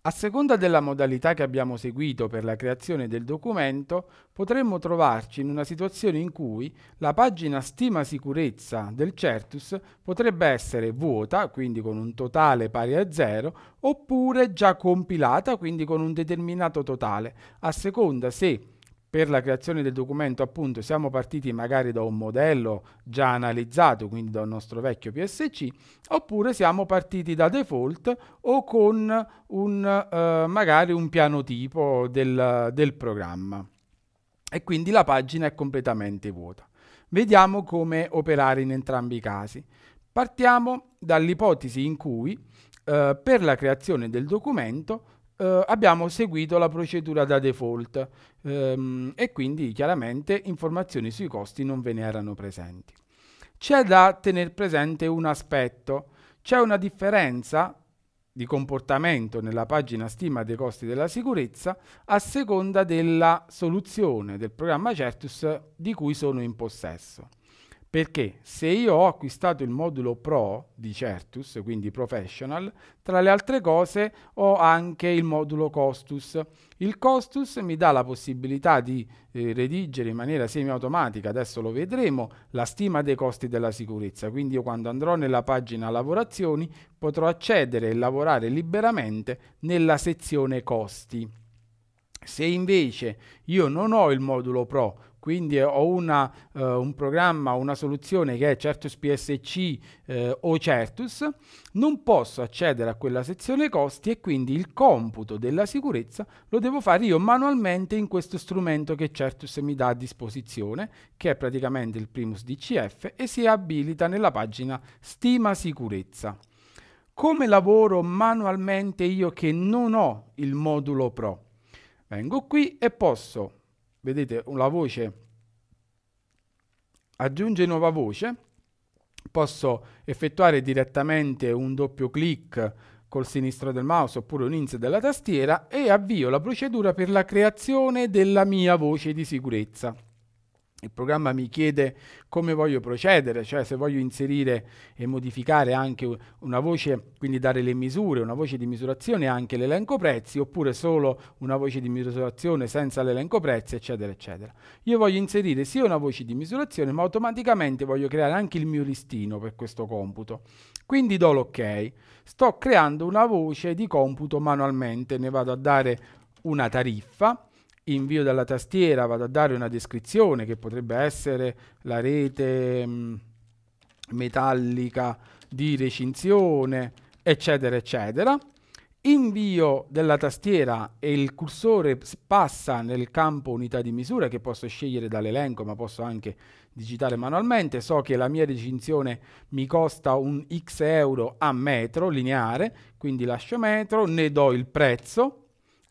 A seconda della modalità che abbiamo seguito per la creazione del documento, potremmo trovarci in una situazione in cui la pagina stima sicurezza del Certus potrebbe essere vuota, quindi con un totale pari a zero, oppure già compilata, quindi con un determinato totale, a seconda se per la creazione del documento appunto siamo partiti magari da un modello già analizzato, quindi da un nostro vecchio PSC, oppure siamo partiti da default o con un, eh, magari un piano tipo del, del programma. E quindi la pagina è completamente vuota. Vediamo come operare in entrambi i casi. Partiamo dall'ipotesi in cui eh, per la creazione del documento eh, abbiamo seguito la procedura da default ehm, e quindi chiaramente informazioni sui costi non ve ne erano presenti. C'è da tenere presente un aspetto, c'è una differenza di comportamento nella pagina stima dei costi della sicurezza a seconda della soluzione del programma Certus di cui sono in possesso. Perché se io ho acquistato il modulo Pro di Certus, quindi Professional, tra le altre cose ho anche il modulo Costus. Il Costus mi dà la possibilità di eh, redigere in maniera semiautomatica, adesso lo vedremo, la stima dei costi della sicurezza. Quindi io quando andrò nella pagina lavorazioni potrò accedere e lavorare liberamente nella sezione costi. Se invece io non ho il modulo Pro, quindi eh, ho una, uh, un programma, una soluzione che è Certus PSC uh, eh, o Certus, non posso accedere a quella sezione costi e quindi il computo della sicurezza lo devo fare io manualmente in questo strumento che Certus mi dà a disposizione, che è praticamente il Primus DCF e si abilita nella pagina Stima Sicurezza. Come lavoro manualmente io che non ho il modulo Pro? Vengo qui e posso vedete la voce aggiunge nuova voce posso effettuare direttamente un doppio clic col sinistro del mouse oppure un ins della tastiera e avvio la procedura per la creazione della mia voce di sicurezza il programma mi chiede come voglio procedere, cioè se voglio inserire e modificare anche una voce, quindi dare le misure, una voce di misurazione e anche l'elenco prezzi, oppure solo una voce di misurazione senza l'elenco prezzi, eccetera, eccetera. Io voglio inserire sia una voce di misurazione, ma automaticamente voglio creare anche il mio listino per questo computo. Quindi do l'ok. Sto creando una voce di computo manualmente, ne vado a dare una tariffa invio dalla tastiera, vado a dare una descrizione che potrebbe essere la rete mh, mm, metallica di recinzione, eccetera, eccetera. Invio della tastiera e il cursore passa nel campo unità di misura che posso scegliere dall'elenco, ma posso anche digitare manualmente. So che la mia recinzione mi costa un x euro a metro lineare, quindi lascio metro, ne do il prezzo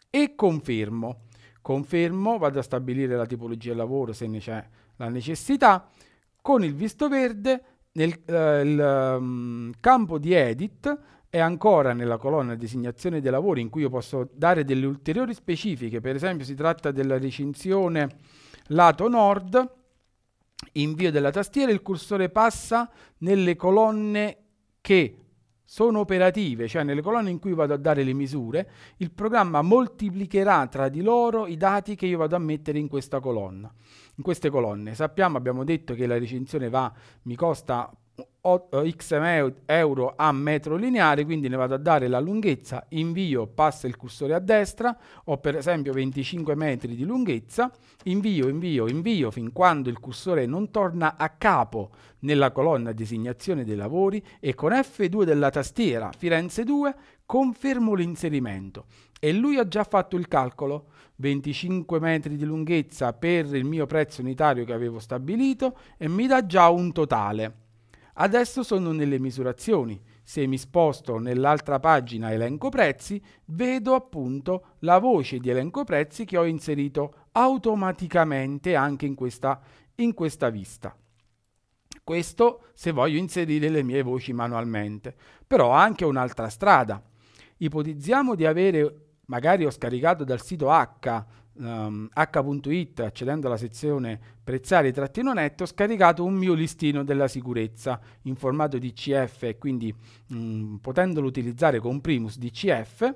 e confermo. Confermo, vado a stabilire la tipologia di lavoro se ne c'è la necessità. Con il visto verde nel eh, il, um, campo di edit è ancora nella colonna designazione dei lavori in cui io posso dare delle ulteriori specifiche, per esempio si tratta della recinzione lato nord, invio della tastiera, il cursore passa nelle colonne che sono operative, cioè nelle colonne in cui vado a dare le misure, il programma moltiplicherà tra di loro i dati che io vado a mettere in questa colonna. In queste colonne sappiamo, abbiamo detto che la recinzione va, mi costa eh, x euro a metro lineare, quindi ne vado a dare la lunghezza, invio, passa il cursore a destra, ho per esempio 25 metri di lunghezza, invio, invio, invio fin quando il cursore non torna a capo nella colonna designazione dei lavori e con F2 della tastiera Firenze 2 confermo l'inserimento e lui ha già fatto il calcolo 25 metri di lunghezza per il mio prezzo unitario che avevo stabilito e mi dà già un totale Adesso sono nelle misurazioni. Se mi sposto nell'altra pagina elenco prezzi, vedo appunto la voce di elenco prezzi che ho inserito automaticamente anche in questa, in questa vista. Questo se voglio inserire le mie voci manualmente. Però ho anche un'altra strada. Ipotizziamo di avere, magari ho scaricato dal sito H um, h.it, accedendo alla sezione prezzari-netto, ho scaricato un mio listino della sicurezza in formato DCF e quindi mh, mm, potendolo utilizzare con Primus DCF,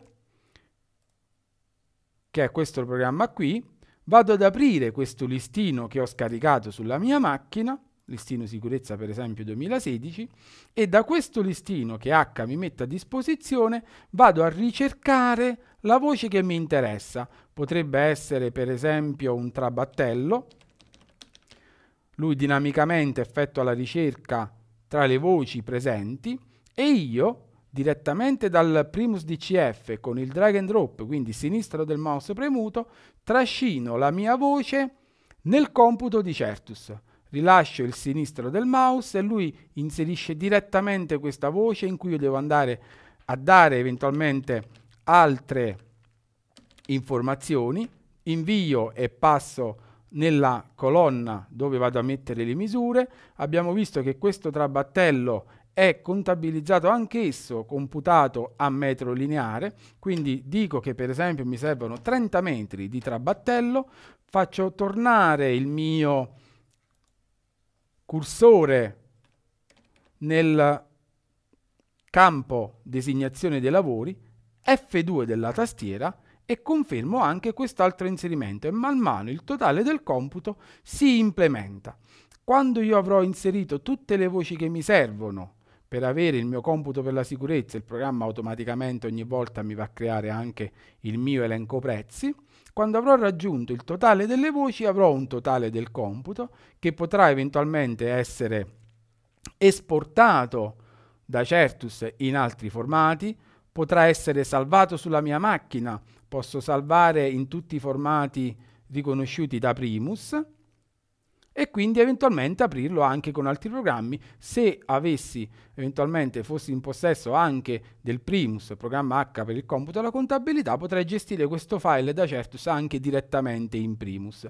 che è questo programma qui, vado ad aprire questo listino che ho scaricato sulla mia macchina, listino sicurezza per esempio 2016, e da questo listino che H mi mette a disposizione vado a ricercare la voce che mi interessa. Potrebbe essere per esempio un trabattello. Lui dinamicamente effettua la ricerca tra le voci presenti e io direttamente dal primus DCF con il drag and drop, quindi sinistro del mouse premuto, trascino la mia voce nel computo di Certus. Rilascio il sinistro del mouse e lui inserisce direttamente questa voce in cui io devo andare a dare eventualmente altre informazioni, invio e passo nella colonna dove vado a mettere le misure, abbiamo visto che questo trabattello è contabilizzato anch'esso computato a metro lineare, quindi dico che per esempio mi servono 30 metri di trabattello, faccio tornare il mio cursore nel campo designazione dei lavori, F2 della tastiera e confermo anche quest'altro inserimento e man mano il totale del computo si implementa. Quando io avrò inserito tutte le voci che mi servono per avere il mio computo per la sicurezza, il programma automaticamente ogni volta mi va a creare anche il mio elenco prezzi. Quando avrò raggiunto il totale delle voci avrò un totale del computo che potrà eventualmente essere esportato da Certus in altri formati, potrà essere salvato sulla mia macchina, posso salvare in tutti i formati riconosciuti da Primus e quindi eventualmente aprirlo anche con altri programmi. Se avessi eventualmente fossi in possesso anche del Primus, programma H per il computo e contabilità, potrei gestire questo file da Certus anche direttamente in Primus.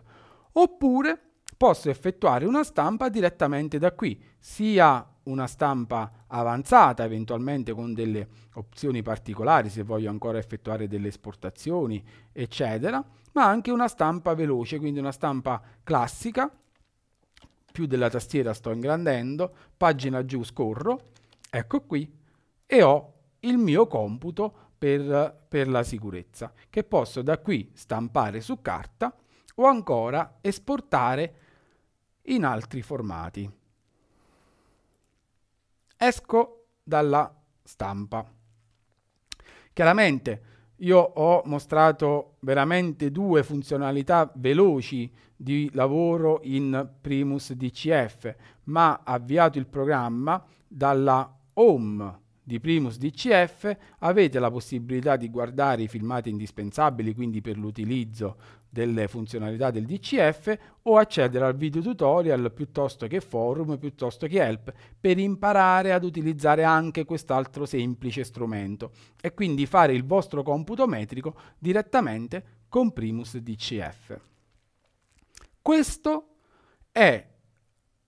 Oppure posso effettuare una stampa direttamente da qui, sia una stampa avanzata, eventualmente con delle opzioni particolari se voglio ancora effettuare delle esportazioni, eccetera, ma anche una stampa veloce, quindi una stampa classica, più della tastiera sto ingrandendo, pagina giù scorro, ecco qui, e ho il mio computo per, per la sicurezza, che posso da qui stampare su carta o ancora esportare in altri formati. Esco dalla stampa. Chiaramente io ho mostrato veramente due funzionalità veloci di lavoro in Primus DCF, ma avviato il programma dalla home di Primus DCF avete la possibilità di guardare i filmati indispensabili, quindi per l'utilizzo delle funzionalità del DCF o accedere al video tutorial piuttosto che forum piuttosto che help per imparare ad utilizzare anche quest'altro semplice strumento e quindi fare il vostro computo metrico direttamente con Primus DCF. Questo è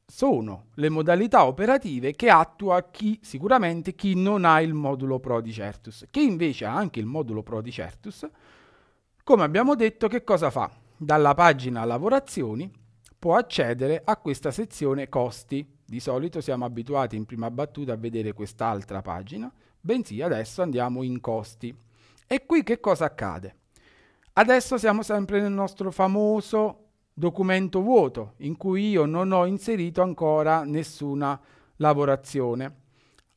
sono le modalità operative che attua chi, sicuramente chi non ha il modulo Pro di Certus. Chi invece ha anche il modulo Pro di Certus come abbiamo detto, che cosa fa? Dalla pagina lavorazioni può accedere a questa sezione costi. Di solito siamo abituati in prima battuta a vedere quest'altra pagina, bensì adesso andiamo in costi. E qui che cosa accade? Adesso siamo sempre nel nostro famoso documento vuoto, in cui io non ho inserito ancora nessuna lavorazione.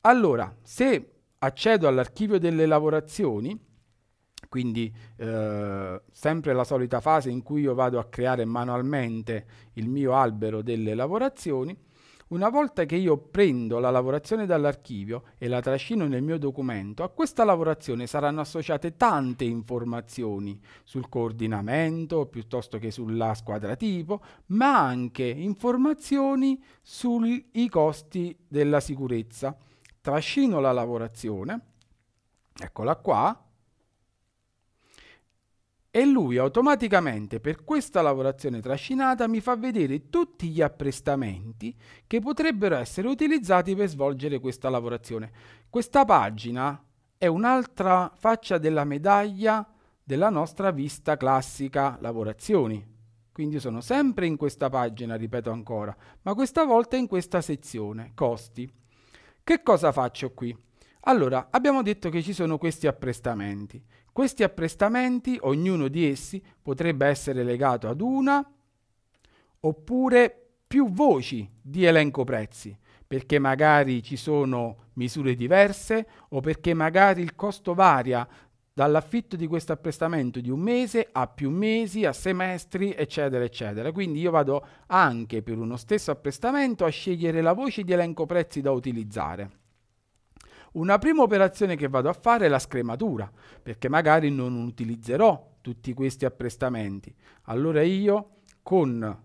Allora, se accedo all'archivio delle lavorazioni, quindi eh, sempre la solita fase in cui io vado a creare manualmente il mio albero delle lavorazioni. Una volta che io prendo la lavorazione dall'archivio e la trascino nel mio documento, a questa lavorazione saranno associate tante informazioni sul coordinamento piuttosto che sulla squadra tipo, ma anche informazioni sui costi della sicurezza. Trascino la lavorazione, eccola qua, e lui automaticamente per questa lavorazione trascinata mi fa vedere tutti gli apprestamenti che potrebbero essere utilizzati per svolgere questa lavorazione. Questa pagina è un'altra faccia della medaglia della nostra vista classica lavorazioni. Quindi sono sempre in questa pagina, ripeto ancora, ma questa volta in questa sezione, costi. Che cosa faccio qui? Allora, abbiamo detto che ci sono questi apprestamenti. Questi apprestamenti, ognuno di essi, potrebbe essere legato ad una oppure più voci di elenco prezzi, perché magari ci sono misure diverse o perché magari il costo varia dall'affitto di questo apprestamento di un mese a più mesi, a semestri, eccetera, eccetera. Quindi io vado anche per uno stesso apprestamento a scegliere la voce di elenco prezzi da utilizzare. Una prima operazione che vado a fare è la scrematura, perché magari non utilizzerò tutti questi apprestamenti. Allora io con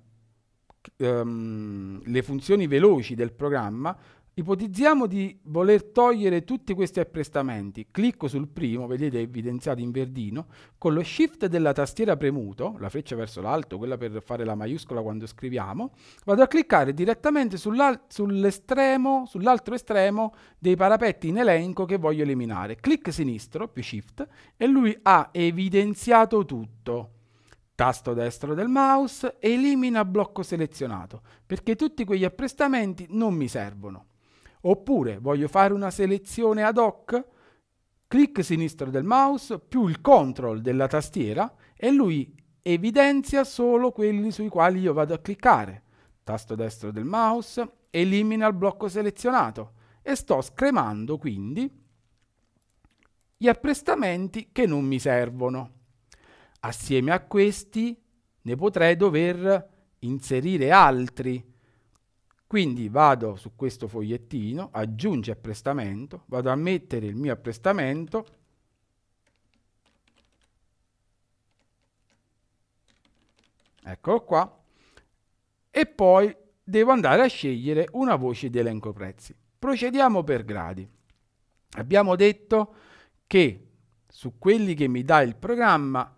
ehm, le funzioni veloci del programma Ipotizziamo di voler togliere tutti questi apprestamenti. Clicco sul primo, vedete evidenziato in verdino, con lo shift della tastiera premuto, la freccia verso l'alto, quella per fare la maiuscola quando scriviamo, vado a cliccare direttamente sull'estremo, sull'altro estremo dei parapetti in elenco che voglio eliminare. Clic sinistro più shift e lui ha evidenziato tutto tasto destro del mouse, elimina blocco selezionato, perché tutti quegli apprestamenti non mi servono. Oppure voglio fare una selezione ad hoc? Clic sinistro del mouse più il control della tastiera e lui evidenzia solo quelli sui quali io vado a cliccare. Tasto destro del mouse, elimina il blocco selezionato e sto scremando quindi gli apprestamenti che non mi servono. Assieme a questi ne potrei dover inserire altri quindi vado su questo fogliettino, aggiungi apprestamento, vado a mettere il mio apprestamento eccolo qua, e poi devo andare a scegliere una voce di elenco prezzi. Procediamo per gradi. Abbiamo detto che su quelli che mi dà il programma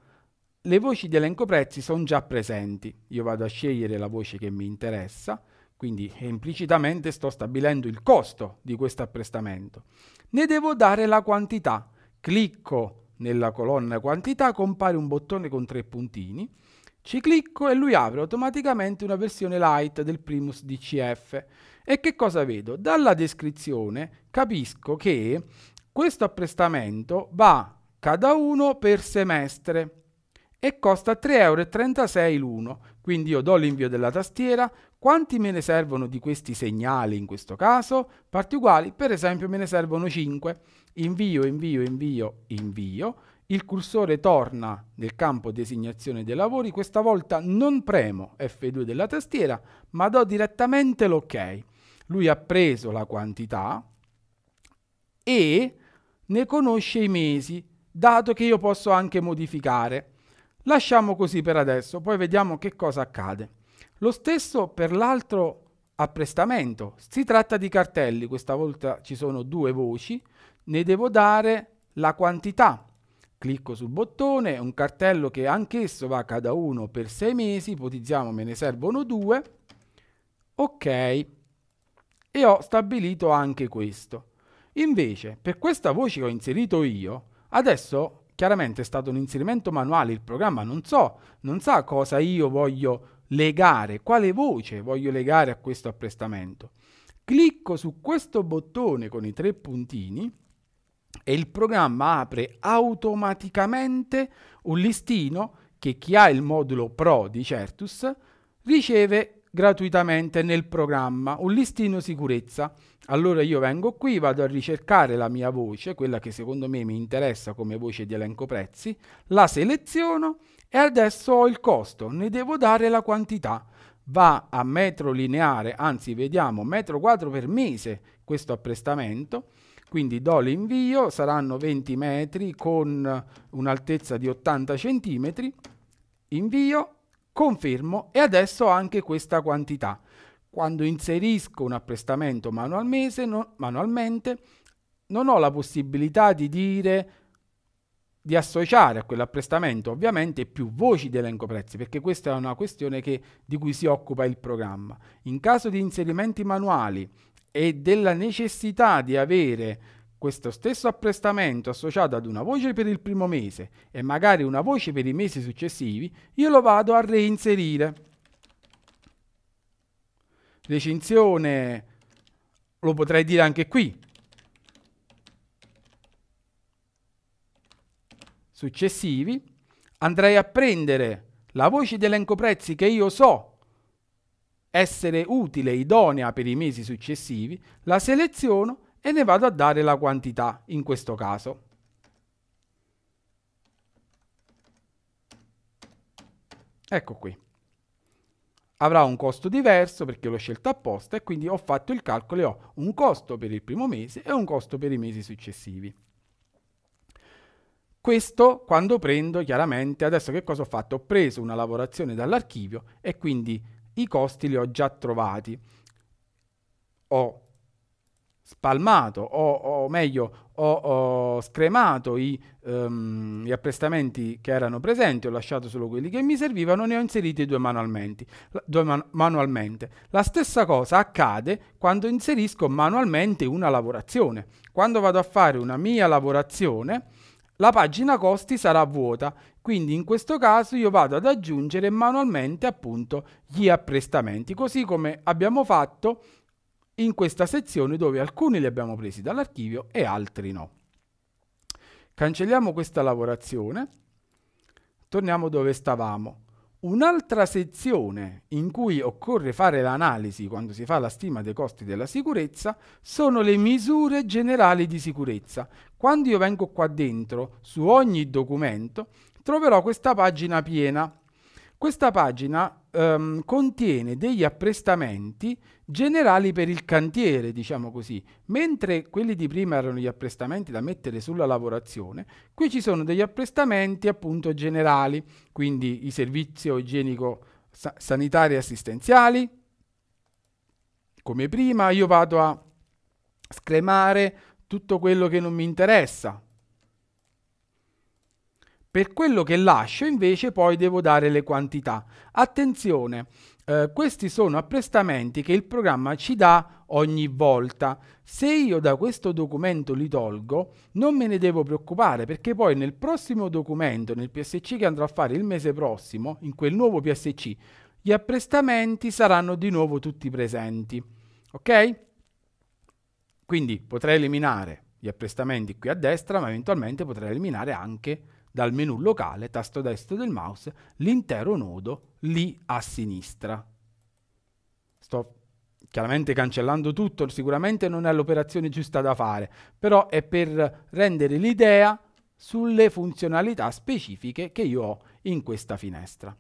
le voci di elenco prezzi sono già presenti. Io vado a scegliere la voce che mi interessa, quindi implicitamente sto stabilendo il costo di questo apprestamento. Ne devo dare la quantità. Clicco nella colonna quantità, compare un bottone con tre puntini, ci clicco e lui apre automaticamente una versione light del Primus DCF. E che cosa vedo? Dalla descrizione capisco che questo apprestamento va cada uno per semestre e costa 3,36 euro l'uno. Quindi io do l'invio della tastiera, quanti me ne servono di questi segnali in questo caso? Parti uguali, per esempio me ne servono 5. Invio, invio, invio, invio. Il cursore torna nel campo designazione dei lavori, questa volta non premo F2 della tastiera, ma do direttamente l'ok. Lui ha preso la quantità e ne conosce i mesi, dato che io posso anche modificare. Lasciamo così per adesso, poi vediamo che cosa accade. Lo stesso per l'altro apprestamento. Si tratta di cartelli, questa volta ci sono due voci, ne devo dare la quantità. Clicco sul bottone, un cartello che anch'esso va cada uno per sei mesi, ipotizziamo me ne servono due. Ok, e ho stabilito anche questo. Invece, per questa voce che ho inserito io, adesso chiaramente è stato un inserimento manuale, il programma non so, non sa cosa io voglio legare, quale voce voglio legare a questo apprestamento. Clicco su questo bottone con i tre puntini e il programma apre automaticamente un listino che chi ha il modulo Pro di Certus riceve gratuitamente nel programma un listino sicurezza. Allora io vengo qui, vado a ricercare la mia voce, quella che secondo me mi interessa come voce di elenco prezzi, la seleziono e adesso ho il costo, ne devo dare la quantità. Va a metro lineare, anzi vediamo metro quadro per mese questo apprestamento, quindi do l'invio, saranno 20 metri con un'altezza di 80 cm, invio Confermo e adesso anche questa quantità. Quando inserisco un apprestamento manual mese, manualmente, non ho la possibilità di dire di associare a quell'apprestamento ovviamente più voci di elenco prezzi perché questa è una questione che, di cui si occupa il programma. In caso di inserimenti manuali e della necessità di avere questo stesso apprestamento associato ad una voce per il primo mese e magari una voce per i mesi successivi, io lo vado a reinserire. Recinzione lo potrei dire anche qui. Successivi andrei a prendere la voce di elenco prezzi che io so essere utile, idonea per i mesi successivi, la seleziono e ne vado a dare la quantità in questo caso. Ecco qui. Avrà un costo diverso perché l'ho scelto apposta e quindi ho fatto il calcolo e ho un costo per il primo mese e un costo per i mesi successivi. Questo quando prendo chiaramente, adesso che cosa ho fatto? Ho preso una lavorazione dall'archivio e quindi i costi li ho già trovati. Ho spalmato o, o meglio ho, ho scremato i, um, gli apprestamenti che erano presenti, ho lasciato solo quelli che mi servivano, ne ho inseriti due, manualmente. due man- manualmente. La stessa cosa accade quando inserisco manualmente una lavorazione. Quando vado a fare una mia lavorazione, la pagina costi sarà vuota, quindi in questo caso io vado ad aggiungere manualmente appunto gli apprestamenti, così come abbiamo fatto in questa sezione dove alcuni li abbiamo presi dall'archivio e altri no. Cancelliamo questa lavorazione, torniamo dove stavamo. Un'altra sezione in cui occorre fare l'analisi quando si fa la stima dei costi della sicurezza sono le misure generali di sicurezza. Quando io vengo qua dentro, su ogni documento, troverò questa pagina piena questa pagina ehm, contiene degli apprestamenti generali per il cantiere, diciamo così, mentre quelli di prima erano gli apprestamenti da mettere sulla lavorazione, qui ci sono degli apprestamenti appunto generali, quindi i servizio igienico sa sanitari e assistenziali, come prima io vado a scremare tutto quello che non mi interessa, per quello che lascio invece poi devo dare le quantità. Attenzione, eh, questi sono apprestamenti che il programma ci dà ogni volta. Se io da questo documento li tolgo, non me ne devo preoccupare perché poi nel prossimo documento, nel PSC che andrò a fare il mese prossimo, in quel nuovo PSC, gli apprestamenti saranno di nuovo tutti presenti. Ok? Quindi potrei eliminare gli apprestamenti qui a destra, ma eventualmente potrei eliminare anche dal menu locale, tasto destro del mouse, l'intero nodo lì a sinistra. Sto chiaramente cancellando tutto, sicuramente non è l'operazione giusta da fare, però è per rendere l'idea sulle funzionalità specifiche che io ho in questa finestra.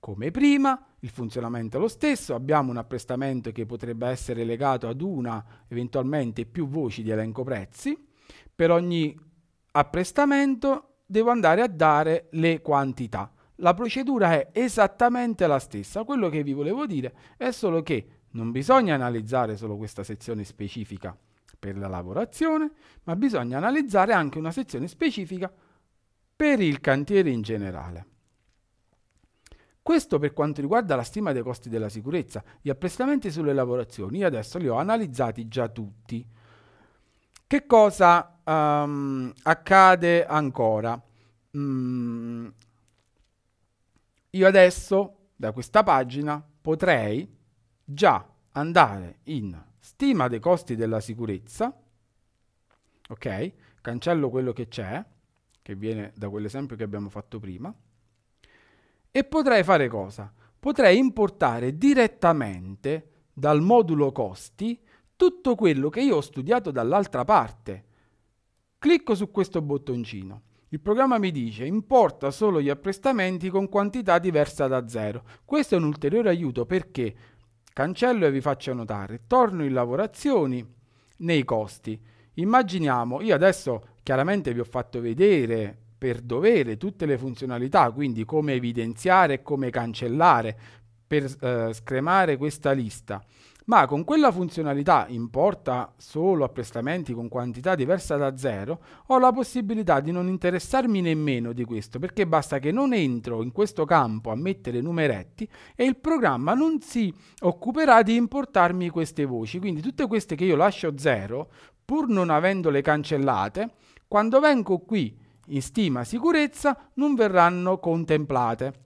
Come prima, il funzionamento è lo stesso, abbiamo un apprestamento che potrebbe essere legato ad una, eventualmente più voci di elenco prezzi. Per ogni apprestamento devo andare a dare le quantità. La procedura è esattamente la stessa. Quello che vi volevo dire è solo che non bisogna analizzare solo questa sezione specifica per la lavorazione, ma bisogna analizzare anche una sezione specifica per il cantiere in generale. Questo per quanto riguarda la stima dei costi della sicurezza. Gli apprestamenti sulle lavorazioni io adesso li ho analizzati già tutti. Che cosa um, accade ancora? Mm, io adesso da questa pagina potrei già andare in stima dei costi della sicurezza, ok? Cancello quello che c'è, che viene da quell'esempio che abbiamo fatto prima, e potrei fare cosa? Potrei importare direttamente dal modulo costi tutto quello che io ho studiato dall'altra parte. Clicco su questo bottoncino. Il programma mi dice importa solo gli apprestamenti con quantità diversa da zero. Questo è un ulteriore aiuto perché cancello e vi faccio notare, torno in lavorazioni nei costi. Immaginiamo, io adesso chiaramente vi ho fatto vedere per dovere tutte le funzionalità, quindi come evidenziare e come cancellare per eh, scremare questa lista ma con quella funzionalità importa solo a prestamenti con quantità diversa da zero, ho la possibilità di non interessarmi nemmeno di questo, perché basta che non entro in questo campo a mettere numeretti e il programma non si occuperà di importarmi queste voci. Quindi tutte queste che io lascio zero, pur non avendole cancellate, quando vengo qui in stima sicurezza non verranno contemplate.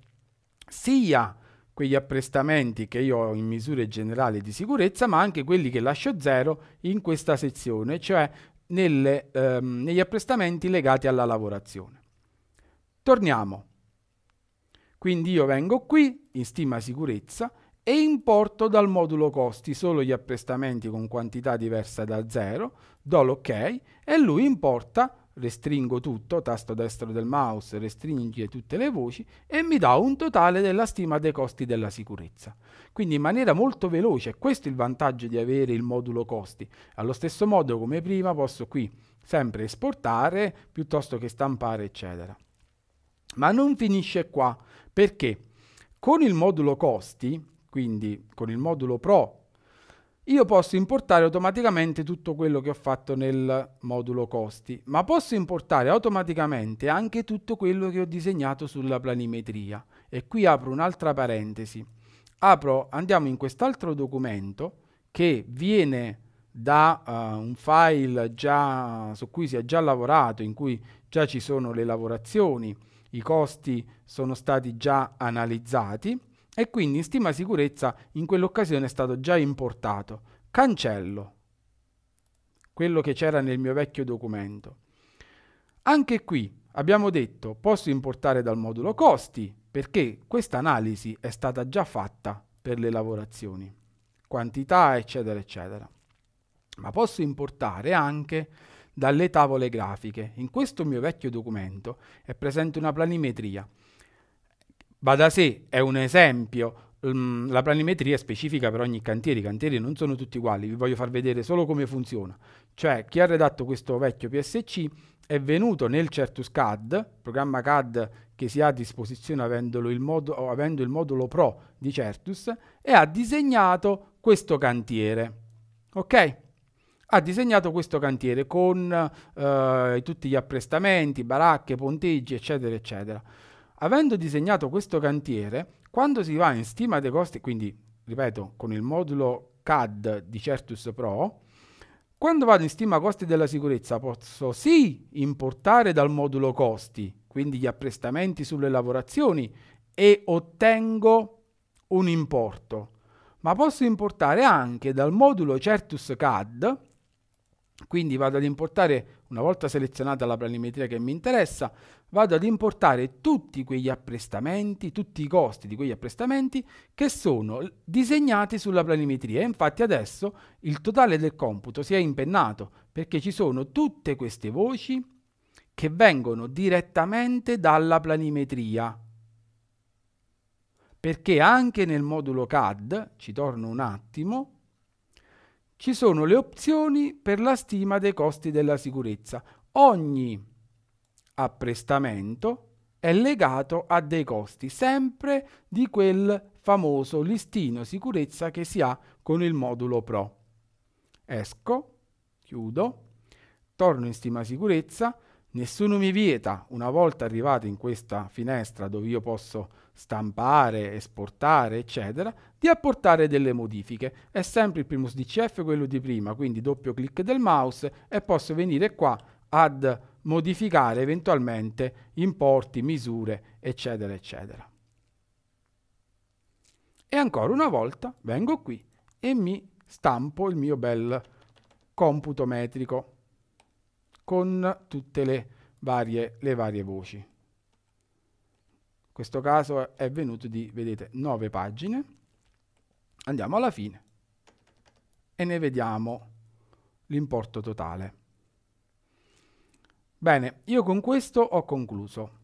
Sia quegli apprestamenti che io ho in misure generali di sicurezza, ma anche quelli che lascio zero in questa sezione, cioè nelle, ehm, negli apprestamenti legati alla lavorazione. Torniamo. Quindi io vengo qui in stima sicurezza e importo dal modulo costi solo gli apprestamenti con quantità diversa da zero, do l'ok ok, e lui importa restringo tutto, tasto destro del mouse, restringe tutte le voci e mi dà un totale della stima dei costi della sicurezza. Quindi in maniera molto veloce, questo è il vantaggio di avere il modulo costi. Allo stesso modo come prima posso qui sempre esportare piuttosto che stampare eccetera. Ma non finisce qua, perché con il modulo costi, quindi con il modulo pro io posso importare automaticamente tutto quello che ho fatto nel modulo costi, ma posso importare automaticamente anche tutto quello che ho disegnato sulla planimetria. E qui apro un'altra parentesi. Apro, andiamo in quest'altro documento che viene da uh, un file già, su cui si è già lavorato, in cui già ci sono le lavorazioni, i costi sono stati già analizzati e quindi in stima sicurezza in quell'occasione è stato già importato. Cancello quello che c'era nel mio vecchio documento. Anche qui abbiamo detto posso importare dal modulo costi perché questa analisi è stata già fatta per le lavorazioni, quantità eccetera eccetera. Ma posso importare anche dalle tavole grafiche. In questo mio vecchio documento è presente una planimetria va da sé, è un esempio. la planimetria è specifica per ogni cantiere, i cantieri non sono tutti uguali, vi voglio far vedere solo come funziona. Cioè, chi ha redatto questo vecchio PSC è venuto nel Certus CAD, programma CAD che si ha a disposizione il modulo, avendo il modulo Pro di Certus, e ha disegnato questo cantiere. Ok? Ha disegnato questo cantiere con eh, tutti gli apprestamenti, baracche, ponteggi, eccetera, eccetera. Avendo disegnato questo cantiere, quando si va in stima dei costi, quindi ripeto, con il modulo CAD di Certus Pro, quando vado in stima costi della sicurezza posso sì importare dal modulo costi, quindi gli apprestamenti sulle lavorazioni e ottengo un importo, ma posso importare anche dal modulo Certus CAD, quindi vado ad importare una volta selezionata la planimetria che mi interessa, vado ad importare tutti quegli apprestamenti, tutti i costi di quegli apprestamenti che sono disegnati sulla planimetria. Infatti adesso il totale del computo si è impennato perché ci sono tutte queste voci che vengono direttamente dalla planimetria. Perché anche nel modulo CAD, ci torno un attimo, ci sono le opzioni per la stima dei costi della sicurezza. Ogni apprestamento è legato a dei costi, sempre di quel famoso listino sicurezza che si ha con il modulo Pro. Esco, chiudo, torno in stima sicurezza, Nessuno mi vieta, una volta arrivato in questa finestra dove io posso stampare, esportare, eccetera, di apportare delle modifiche. È sempre il primus DCF quello di prima, quindi doppio clic del mouse e posso venire qua ad modificare eventualmente importi, misure, eccetera, eccetera. E ancora una volta vengo qui e mi stampo il mio bel computo metrico con tutte le varie, le varie voci. In questo caso è venuto di, vedete, 9 pagine. Andiamo alla fine e ne vediamo l'importo totale. Bene, io con questo ho concluso.